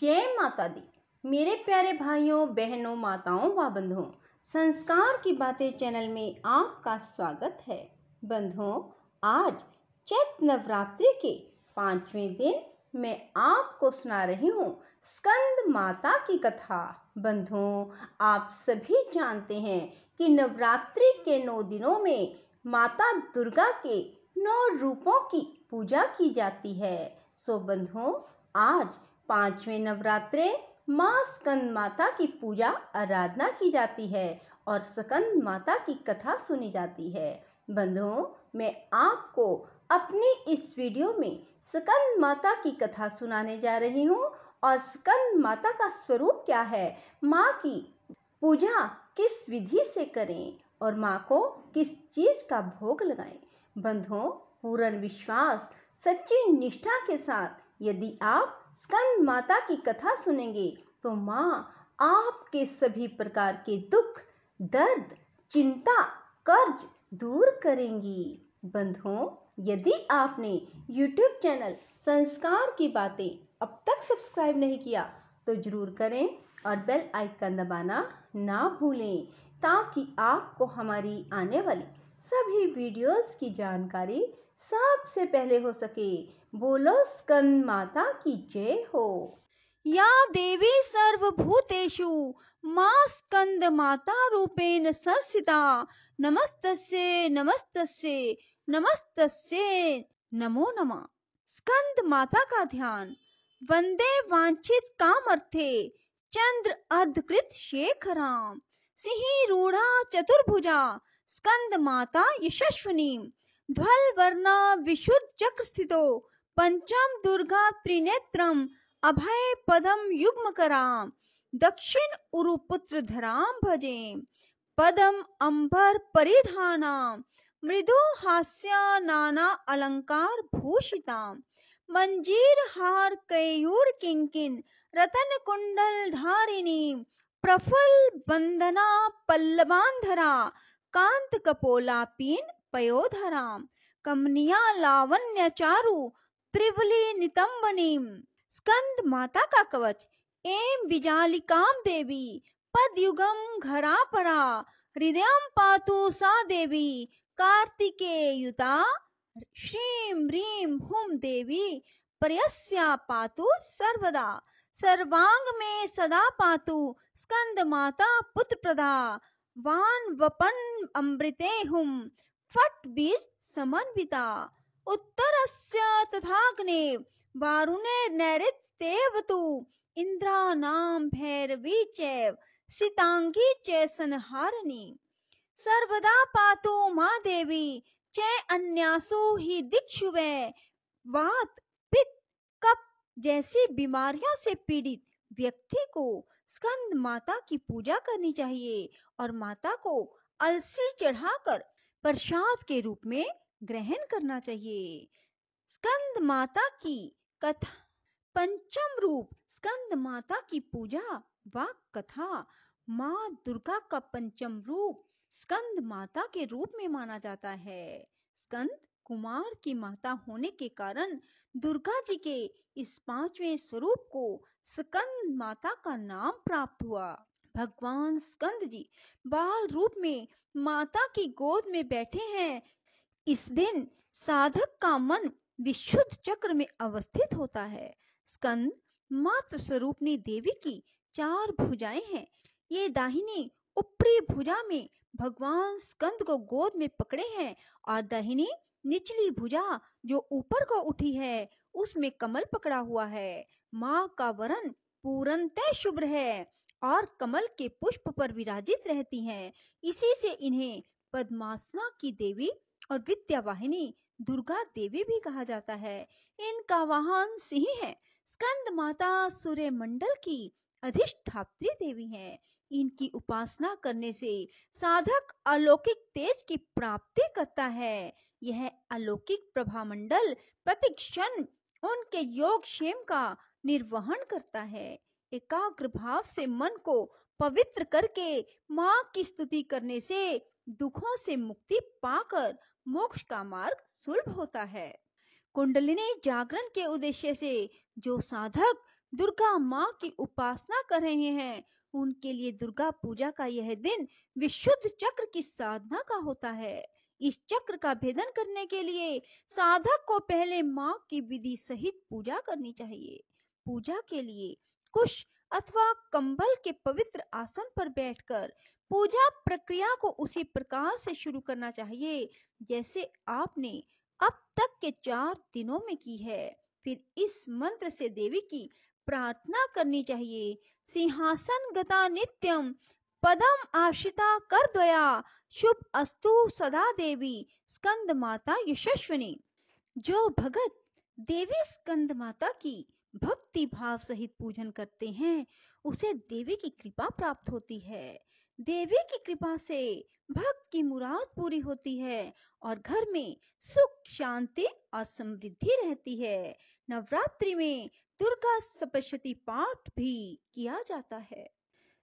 जय माता दी मेरे प्यारे भाइयों बहनों माताओं व बंधुओं संस्कार की बातें चैनल में आपका स्वागत है बंधुओं आज चैत नवरात्रि के पांचवें दिन मैं आपको सुना रही हूँ स्कंद माता की कथा बंधुओं आप सभी जानते हैं कि नवरात्रि के नौ दिनों में माता दुर्गा के नौ रूपों की पूजा की जाती है सो बंधुओं आज पांचवें नवरात्रे माँ स्कंद माता की पूजा आराधना की जाती है और स्कंद माता की कथा सुनी जाती है बंधुओं मैं आपको अपने इस वीडियो में स्कंद माता की कथा सुनाने जा रही हूँ और स्कंद माता का स्वरूप क्या है माँ की पूजा किस विधि से करें और माँ को किस चीज़ का भोग लगाएं बंधुओं पूर्ण विश्वास सच्ची निष्ठा के साथ यदि आप स्कंद माता की कथा सुनेंगे तो माँ आपके सभी प्रकार के दुख दर्द चिंता कर्ज दूर करेंगी बंधुओं यदि आपने YouTube चैनल संस्कार की बातें अब तक सब्सक्राइब नहीं किया तो ज़रूर करें और बेल आइकन दबाना ना भूलें ताकि आपको हमारी आने वाली सभी वीडियोस की जानकारी सबसे पहले हो सके बोलो स्कंद माता की जय हो या देवी सर्वभूतेषु मां स्कंद माता रूपेण संस्थिता नमस्तस्य नमस्तस्य नमस्तस्य नमो नमः स्कंद माता का ध्यान वंदे वांछित कामर्थे चंद्र अधकृत शेखराम सिंह रूढ़ा चतुर्भुजा स्कंद माता यशस्विनी ध्वल वर्णा विशुद्ध चक्र स्थितो पंचम दुर्गा त्रिनेत्रम अभय पदम युग्म कराम दक्षिण उरुपुत्र धराम भजे पदम अंबर परिधाना मृदु हास्य नाना अलंकार भूषिता मंजीर हार कयूर किंकिन रतन कुंडल धारिणी प्रफुल्ल बंदना धरा कांत पीन पयोधरा कमनिया लावण्य चारु त्रिवली नितंबनी स्कंद माता का कवच एम बिजालिकाम देवी पदयुगम परा हृदय पातु सा देवी युता श्रीम रीम हुम देवी पर्यस्या पातु सर्वदा सर्वांग में सदा पातु स्कंद माता पुत्र प्रदा वान वपन अमृते हुम फट बीज समन्विता उत्तर तथाग्ने वारुणे नैऋत्येव तु इन्द्राणां भैरवी चैव सिताङ्गी च संहारिणी सर्वदा पातु मा देवी च अन्यासु ही दिक्षु वै वात पित कप जैसी बीमारियों से पीड़ित व्यक्ति को स्कंद माता की पूजा करनी चाहिए और माता को अलसी चढ़ाकर प्रसाद के रूप में ग्रहण करना चाहिए स्कंद माता की कथा पंचम रूप स्कंद माता की पूजा व कथा माँ दुर्गा का पंचम रूप स्कंद माता के रूप में माना जाता है स्कंद कुमार की माता होने के कारण दुर्गा जी के इस पांचवें स्वरूप को स्कंद माता का नाम प्राप्त हुआ भगवान स्कंद जी बाल रूप में माता की गोद में बैठे हैं इस दिन साधक का मन विशुद्ध चक्र में अवस्थित होता है स्कंद मातृ स्वरूपनी देवी की चार भुजाएं हैं ये दाहिनी ऊपरी भुजा में भगवान स्कंद को गोद में पकड़े हैं और दाहिनी निचली भुजा जो ऊपर को उठी है उसमें कमल पकड़ा हुआ है माँ का वरण पूरनते शुभ्र है और कमल के पुष्प पर विराजित रहती हैं इसी से इन्हें पद्मासना की देवी और विद्यावाहिनी दुर्गा देवी भी कहा जाता है इनका वाहन सिंह है स्कंद माता सूर्य मंडल की अधिष्ठात्री देवी हैं इनकी उपासना करने से साधक अलौकिक तेज की प्राप्ति करता है यह अलौकिक प्रभा मंडल प्रतिक्षण उनके योग क्षेम का निर्वहन करता है एकाग्र भाव से मन को पवित्र करके माँ की स्तुति करने से दुखों से मुक्ति पाकर मोक्ष का मार्ग सुलभ होता है कुंडलिनी जागरण के उद्देश्य से जो साधक दुर्गा माँ की उपासना कर रहे हैं उनके लिए दुर्गा पूजा का यह दिन विशुद्ध चक्र की साधना का होता है इस चक्र का भेदन करने के लिए साधक को पहले माँ की विधि सहित पूजा करनी चाहिए पूजा के लिए कुश अथवा कंबल के पवित्र आसन पर बैठकर पूजा प्रक्रिया को उसी प्रकार से शुरू करना चाहिए जैसे आपने अब तक के चार दिनों में की है फिर इस मंत्र से देवी की प्रार्थना करनी चाहिए सिंहासन गता नित्यम पदम आश्रिता कर दया शुभ अस्तु सदा देवी स्कंद माता यशस्विनी जो भगत देवी स्कंद माता की भक्ति भाव सहित पूजन करते हैं उसे देवी की कृपा प्राप्त होती है देवी की कृपा से भक्त की मुराद पूरी होती है और घर में सुख शांति और समृद्धि रहती है नवरात्रि में दुर्गा सप्तशती पाठ भी किया जाता है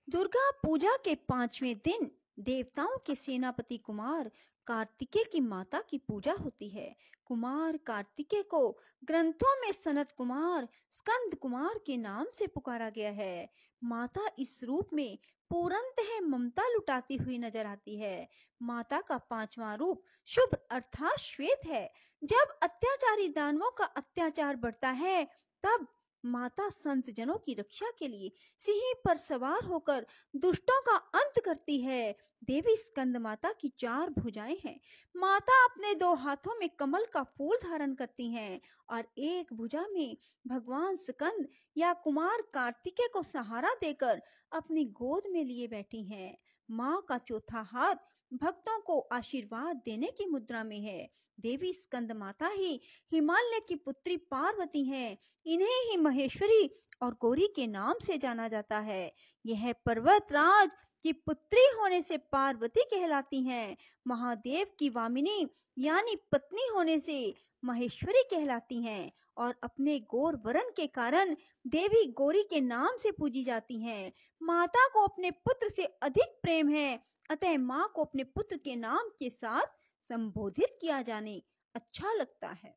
दुर्गा पूजा के पांचवें दिन देवताओं के सेनापति कुमार कार्तिकेय की माता की पूजा होती है कुमार कार्तिकेय को ग्रंथों में सनत कुमार स्कंद कुमार के नाम से पुकारा गया है माता इस रूप में पूरंत है ममता लुटाती हुई नजर आती है माता का पांचवा रूप शुभ अर्थात श्वेत है जब अत्याचारी दानवों का अत्याचार बढ़ता है तब माता संत जनों की रक्षा के लिए सिंह पर सवार होकर दुष्टों का अंत करती है देवी स्कंद माता की चार भुजाएं हैं माता अपने दो हाथों में कमल का फूल धारण करती हैं और एक भुजा में भगवान स्कंद या कुमार कार्तिके को सहारा देकर अपनी गोद में लिए बैठी हैं माँ का चौथा हाथ भक्तों को आशीर्वाद देने की मुद्रा में है देवी स्कंद माता ही हिमालय की पुत्री पार्वती हैं इन्हें ही महेश्वरी और गौरी के नाम से जाना जाता है यह पर्वत राज की पुत्री होने से पार्वती कहलाती हैं महादेव की वामिनी यानी पत्नी होने से महेश्वरी कहलाती हैं और अपने गौर वरण के कारण देवी गौरी के नाम से पूजी जाती हैं माता को अपने पुत्र से अधिक प्रेम है अतः माँ को अपने पुत्र के नाम के साथ संबोधित किया जाने अच्छा लगता है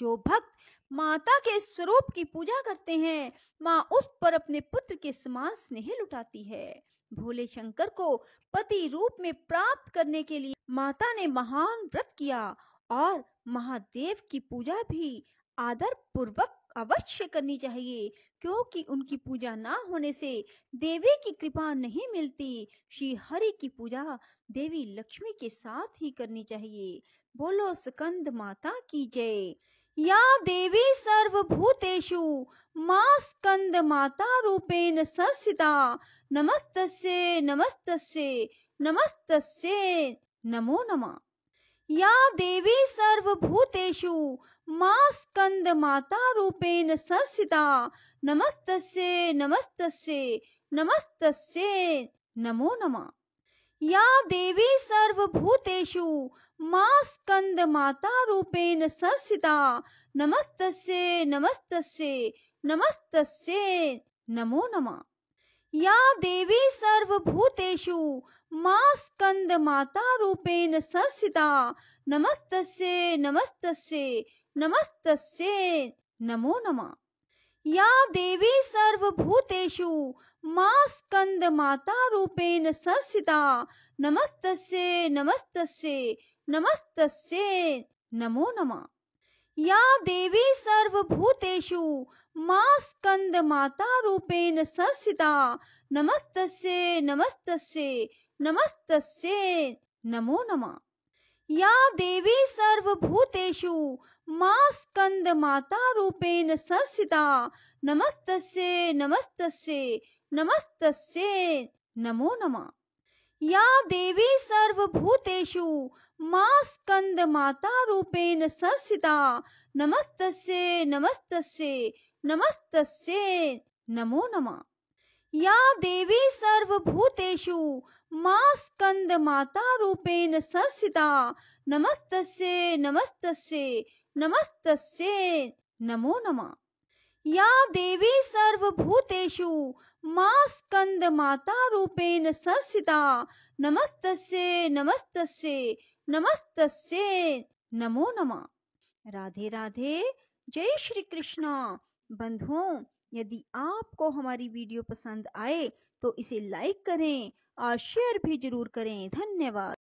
जो भक्त माता के स्वरूप की पूजा करते हैं माँ उस पर अपने पुत्र के समान स्नेह लुटाती है भोले शंकर को पति रूप में प्राप्त करने के लिए माता ने महान व्रत किया और महादेव की पूजा भी आदर पूर्वक अवश्य करनी चाहिए क्योंकि उनकी पूजा ना होने से देवी की कृपा नहीं मिलती श्री हरि की पूजा देवी लक्ष्मी के साथ ही करनी चाहिए बोलो स्कंद माता की जय या देवी सर्वभूतेषु मां स्कंद माता रूपेण संस्थिता नमस्तस्य नमस्तस्य नमस्तस्य नमो नमः या देवी सर्वभूतेषु मा स्कंद माता रूपेण संस्थिता नमस्तस्ये नमस्तस्ये नमस्तस्ये नमो नमः या देवी सर्वभूतेषु मा स्कंद माता रूपेण संस्थिता नमस्तस्ये नमस्तस्ये नमस्तस्ये नमो नमः या देवी सर्वभूतेषु मा स्कंद माता रूपेण संस्थिता नमस्तस्ये नमस्तस्ये नमस्तस्ये नमो नमः या देवी सर्वभूतेषु मा माता रूपेण संस्थिता नमस्तस्ये नमस्तस्ये नमस्तस्ये नमो नमः या देवी सर्वभूतेषु मा माता रूपेण संस्थिता नमस्तस्ये नमस्तस्ये नमस्तस्ये नमो नमः या देवी सर्वभूतेषु मा स्कंद माता रूपेण संस्थिता नमस्तस्ये नमस्तस्ये नमस्तस्ये नमो नमः या देवी सर्वभूतेषु मा स्कंद माता रूपेण संस्थिता नमस्तस्ये नमस्तस्ये नमस्तस्ये नमो नमः या देवी सर्वभूतेषु मा स्कंद माता रूपेण संस्थिता नमस्तस्ये नमस्तस्ये नमस्तस्ये नमो नमः या देवी सर्वभूतेषु मा माता रूपेण संस्थिता नमस्तस्ये नमस्तस्ये नमस्तस्ये नमो नमः राधे राधे जय श्री कृष्णा बंधुओं यदि आपको हमारी वीडियो पसंद आए तो इसे लाइक करें और शेयर भी जरूर करें धन्यवाद